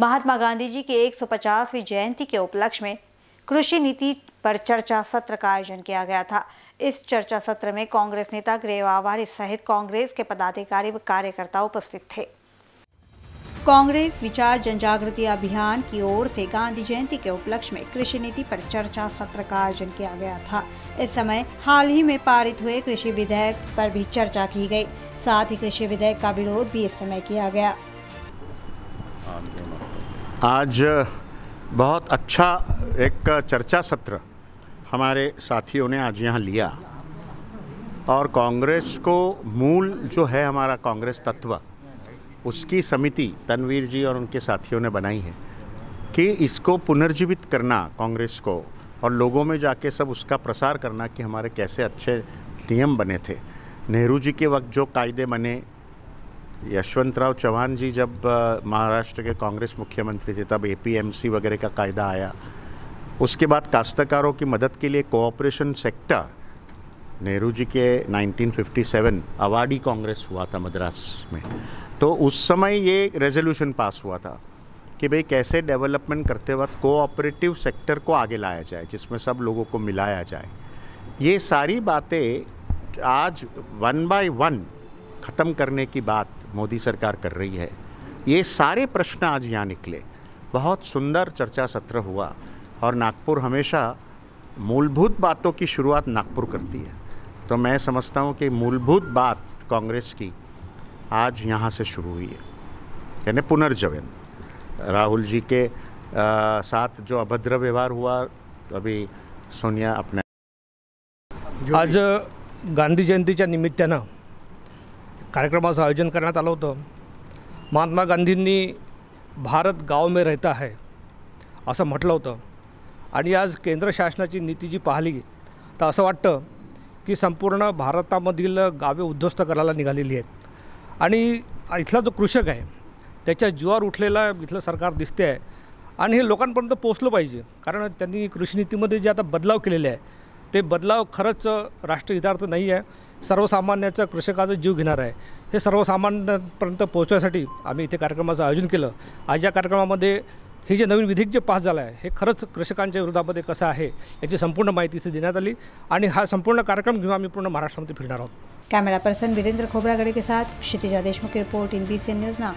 महात्मा गांधी जी की 150वीं जयंती के उपलक्ष्य में कृषि नीति पर चर्चा सत्र का आयोजन किया गया था इस चर्चा सत्र में कांग्रेस नेता ग्रेवावारी सहित कांग्रेस के पदाधिकारी व कार्यकर्ता उपस्थित थे कांग्रेस विचार जनजागृति अभियान की ओर से गांधी जयंती के उपलक्ष्य में कृषि नीति पर चर्चा सत्र का आयोजन किया गया था इस समय हाल ही में पारित हुए कृषि विधेयक पर भी चर्चा की गई साथ ही कृषि विधेयक का विरोध भी इस समय किया गया आज बहुत अच्छा एक चर्चा सत्र हमारे साथियों ने आज यहाँ लिया और कांग्रेस को मूल जो है हमारा कांग्रेस तत्व उसकी समिति तनवीर जी और उनके साथियों ने बनाई है कि इसको पुनर्जीवित करना कांग्रेस को और लोगों में जाके सब उसका प्रसार करना कि हमारे कैसे अच्छे नियम बने थे नेहरू जी के वक्त जो कायदे बने यशवंतराव चौहान जी जब महाराष्ट्र के कांग्रेस मुख्यमंत्री थे तब एपीएमसी वगैरह का कायदा आया उसके बाद काश्तकारों की मदद के लिए कोऑपरेशन सेक्टर नेहरू जी के 1957 अवार्डी कांग्रेस हुआ था मद्रास में तो उस समय ये रेजोल्यूशन पास हुआ था कि भाई कैसे डेवलपमेंट करते वक्त कोऑपरेटिव सेक्टर को आगे लाया जाए जिसमें सब लोगों को मिलाया जाए ये सारी बातें आज वन बाय वन ख़त्म करने की बात मोदी सरकार कर रही है ये सारे प्रश्न आज यहाँ निकले बहुत सुंदर चर्चा सत्र हुआ और नागपुर हमेशा मूलभूत बातों की शुरुआत नागपुर करती है तो मैं समझता हूँ कि मूलभूत बात कांग्रेस की आज यहाँ से शुरू हुई है यानी पुनर्जवन राहुल जी के आ, साथ जो अभद्र व्यवहार हुआ तो अभी सोनिया अपने आज गांधी जयंती निमित्तानं कार्यक्रमाचं आयोजन करण्यात आलं होतं महात्मा गांधींनी भारत गाव मे रहता है असं म्हटलं होतं आणि आज केंद्र शासनाची नीती जी पाहिली तर असं वाटतं की संपूर्ण भारतामधील गावे उद्ध्वस्त करायला निघालेली आहेत आणि इथला जो कृषक आहे त्याच्या जीवावर उठलेला इथलं सरकार दिसते आहे आणि हे लोकांपर्यंत पोचलं पाहिजे कारण त्यांनी कृषीनीतीमध्ये जे आता बदलाव केलेले आहे ते बदलाव खरंच राष्ट्रहितार्थ नाही आहे सर्वसामान्याचं कृषकाचा जीव घेणार आहे हे सर्वसामान्यांपर्यंत पोहोचण्यासाठी आम्ही इथे कार्यक्रमाचं आयोजन केलं आज या कार्यक्रमामध्ये हे जे नवीन विधेयक जे पास झालं आहे हे खरंच कृषकांच्या विरोधामध्ये कसं आहे याची संपूर्ण माहिती इथे देण्यात आली आणि हा संपूर्ण कार्यक्रम घेऊन आम्ही पूर्ण महाराष्ट्रामध्ये फिरणार आहोत कॅमेरा पर्सन वीरेंद्र खोबरागडे के साथ Kshitija Deshmukh report in B C news ना